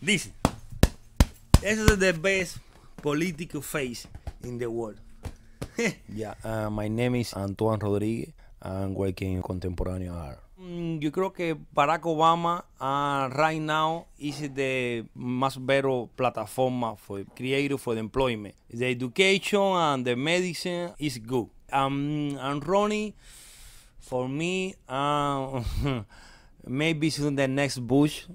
Dice, eso es the best political face in the world. yeah, uh, my name is Antoine Rodríguez and working contemporary art. Mm, yo creo que Barack Obama uh, right now is the most better platform for creative for the employment. The education and the medicine is good. Um, and Ronnie, for me, uh, maybe soon the next Bush.